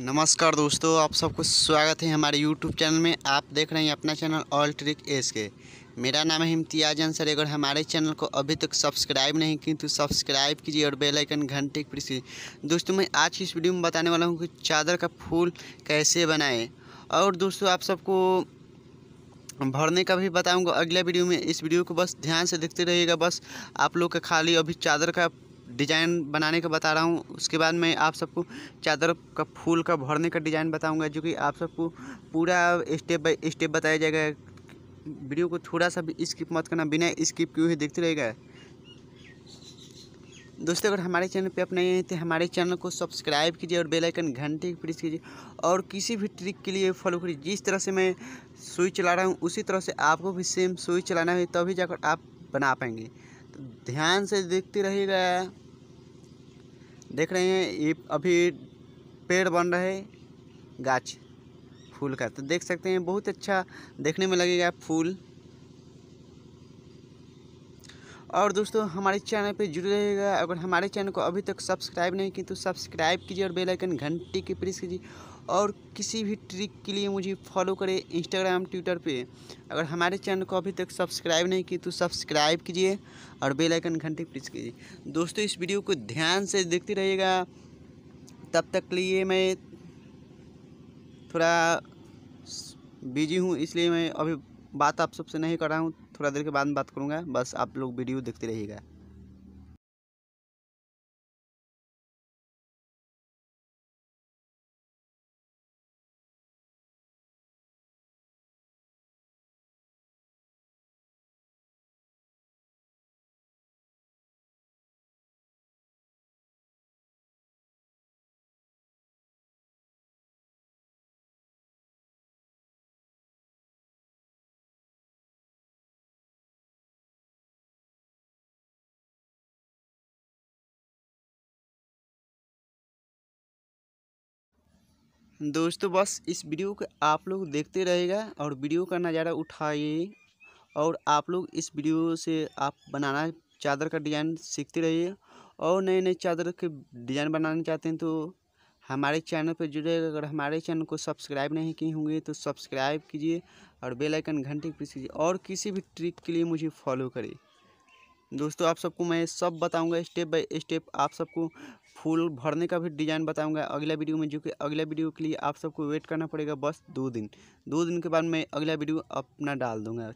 नमस्कार दोस्तों आप सबको स्वागत है हमारे YouTube चैनल में आप देख रहे हैं अपना चैनल ऑल ट्रिक एस के मेरा नाम है इम्तियाज अंसर अगर हमारे चैनल को अभी तक सब्सक्राइब नहीं की तो सब्सक्राइब कीजिए और बेल आइकन घंटे की प्रेस कीजिए दोस्तों मैं आज की इस वीडियो में बताने वाला हूँ कि चादर का फूल कैसे बनाएं और दोस्तों आप सबको भरने का भी बताऊंगा अगला वीडियो में इस वीडियो को बस ध्यान से देखते रहिएगा बस आप लोग का खाली अभी चादर का डिज़ाइन बनाने का बता रहा हूँ उसके बाद मैं आप सबको चादर का फूल का भरने का डिज़ाइन बताऊंगा जो कि आप सबको पूरा स्टेप बाय स्टेप बताया जाएगा वीडियो को थोड़ा सा भी स्किप मत करना बिना स्किप क्यों ही देखते रहेगा दोस्तों अगर हमारे चैनल पे आप नए हैं तो हमारे चैनल को सब्सक्राइब कीजिए और बेल आइकन घंटे की प्रेस कीजिए और किसी भी ट्रिक के लिए फॉलो करिए जिस तरह से मैं सुई चला रहा हूँ उसी तरह से आपको भी सेम सुई चलाना है तभी जाकर आप बना पाएंगे तो ध्यान से देखते रहिएगा देख रहे हैं ये अभी पेड़ बन रहे गाछ फूल का तो देख सकते हैं बहुत अच्छा देखने में लगेगा फूल और दोस्तों हमारे चैनल पे जुड़े रहेगा अगर हमारे चैनल को अभी तक सब्सक्राइब नहीं की तो सब्सक्राइब कीजिए और बेल आइकन घंटी की प्रेस कीजिए और किसी भी ट्रिक के लिए मुझे फॉलो करें इंस्टाग्राम ट्विटर पे अगर हमारे चैनल को अभी तक सब्सक्राइब नहीं की तो सब्सक्राइब कीजिए और बेल आइकन घंटी प्रेस कीजिए दोस्तों इस वीडियो को ध्यान से देखते रहिएगा तब तक लिए मैं थोड़ा बिजी हूँ इसलिए मैं अभी बात आप सबसे नहीं कर रहा हूँ थोड़ा देर के बाद बात करूँगा बस आप लोग वीडियो देखते रहिएगा दोस्तों बस इस वीडियो को आप लोग देखते रहेगा और वीडियो का नज़ारा उठाइए और आप लोग इस वीडियो से आप बनाना चादर का डिज़ाइन सीखते रहिए और नए नए चादर के डिज़ाइन बनाना चाहते हैं तो हमारे चैनल पर जुड़े अगर हमारे चैनल को सब्सक्राइब नहीं किए होंगे तो सब्सक्राइब कीजिए और बेल आइकन घंटे पर कीजिए और किसी भी ट्रिक के लिए मुझे फॉलो करें दोस्तों आप सबको मैं सब बताऊंगा स्टेप बाय स्टेप आप सबको फूल भरने का भी डिज़ाइन बताऊंगा अगला वीडियो में जो कि अगला वीडियो के लिए आप सबको वेट करना पड़ेगा बस दो दिन दो दिन के बाद मैं अगला वीडियो अपना डाल दूंगा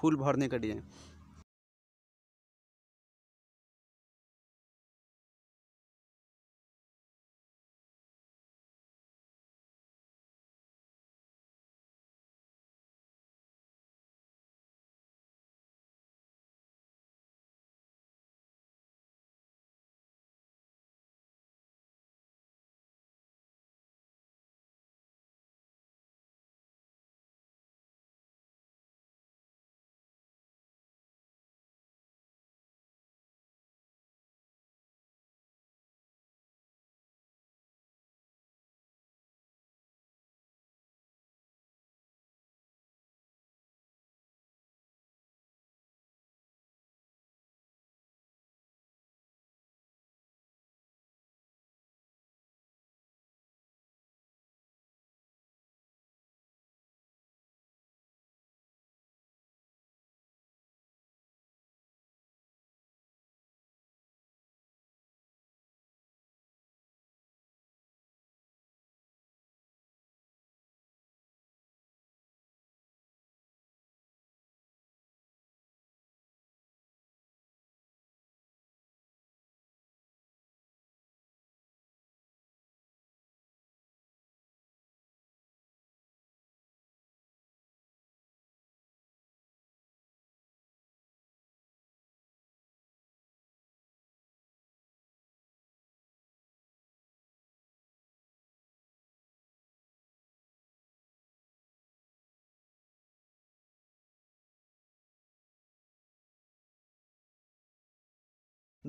फूल भरने का डिज़ाइन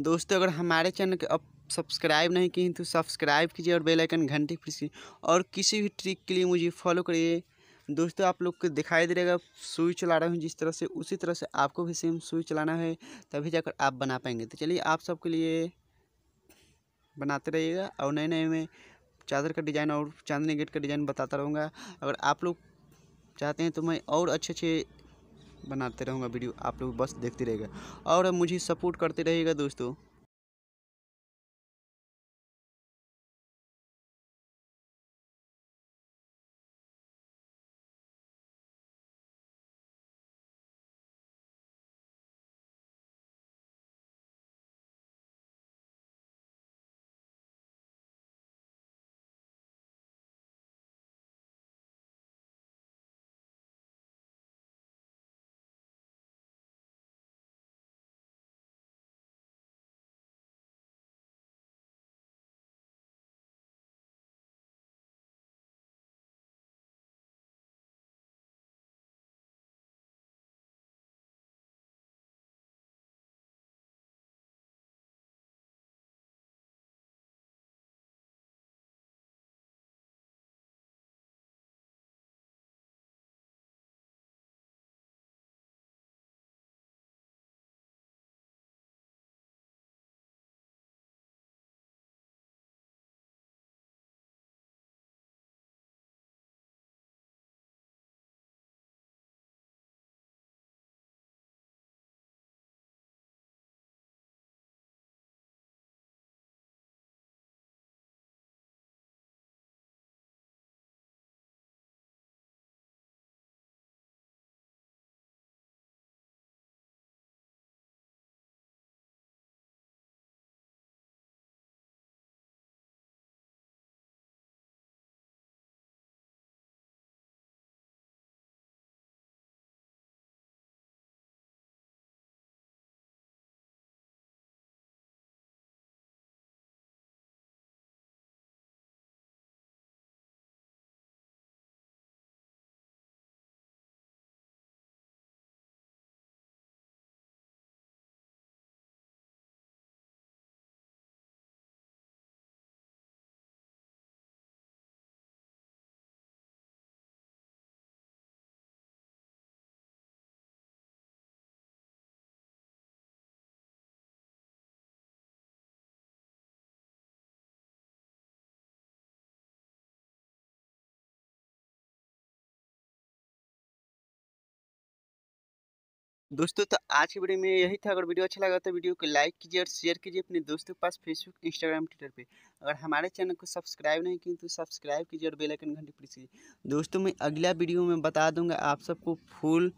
दोस्तों अगर हमारे चैनल के अब सब्सक्राइब नहीं किए तो सब्सक्राइब कीजिए और बेल आइकन घंटी प्रेस और किसी भी ट्रिक के लिए मुझे फॉलो करिए दोस्तों आप लोग को दिखाई दे रहेगा सुई चला रहे हूँ जिस तरह से उसी तरह से आपको भी सेम सुई चलाना है तभी जाकर आप बना पाएंगे तो चलिए आप सबके लिए बनाते रहिएगा और नए नए में चादर का डिज़ाइन और चांदनी गेट का डिज़ाइन बताता रहूँगा अगर आप लोग चाहते हैं तो मैं और अच्छे अच्छे बनाते रहूँगा वीडियो आप लोग बस देखते रहेगा और मुझे सपोर्ट करते रहेगा दोस्तों दोस्तों तो आज की वीडियो में यही था अगर वीडियो अच्छा लगा तो वीडियो को लाइक कीजिए और शेयर कीजिए अपने दोस्तों के पास फेसबुक इंस्टाग्राम ट्विटर पे अगर हमारे चैनल को सब्सक्राइब नहीं किए तो सब्सक्राइब कीजिए और बेल आइकन घंटी प्रेस कीजिए दोस्तों मैं अगला वीडियो में बता दूंगा आप सबको फूल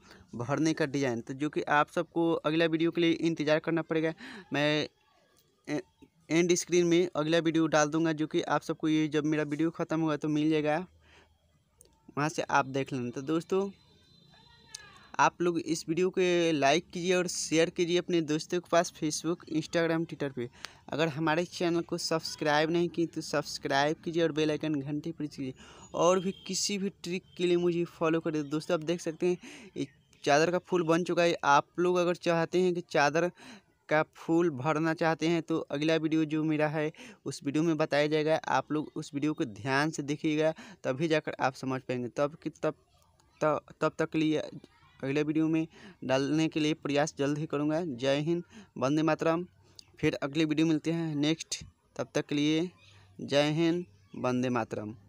भरने का डिज़ाइन तो जो कि आप सबको अगला वीडियो के लिए इंतज़ार करना पड़ेगा मैं एंड स्क्रीन में अगला वीडियो डाल दूंगा जो कि आप सबको ये जब मेरा वीडियो ख़त्म होगा तो मिल जाएगा वहाँ से आप देख लेना तो दोस्तों आप लोग इस वीडियो को लाइक कीजिए और शेयर कीजिए अपने दोस्तों के पास फेसबुक इंस्टाग्राम ट्विटर पे अगर हमारे चैनल को सब्सक्राइब नहीं की तो सब्सक्राइब कीजिए और बेल आइकन घंटे प्रेस कीजिए और भी किसी भी ट्रिक के लिए मुझे फॉलो कर दोस्तों आप देख सकते हैं चादर का फूल बन चुका है आप लोग अगर चाहते हैं कि चादर का फूल भरना चाहते हैं तो अगला वीडियो जो मेरा है उस वीडियो में बताया जाएगा आप लोग उस वीडियो को ध्यान से देखिएगा तभी जाकर आप समझ पाएंगे तब कि तब तब तक के लिए अगले वीडियो में डालने के लिए प्रयास जल्द ही करूँगा जय हिंद वंदे मातरम फिर अगले वीडियो मिलते हैं नेक्स्ट तब तक के लिए जय हिंद वंदे मातरम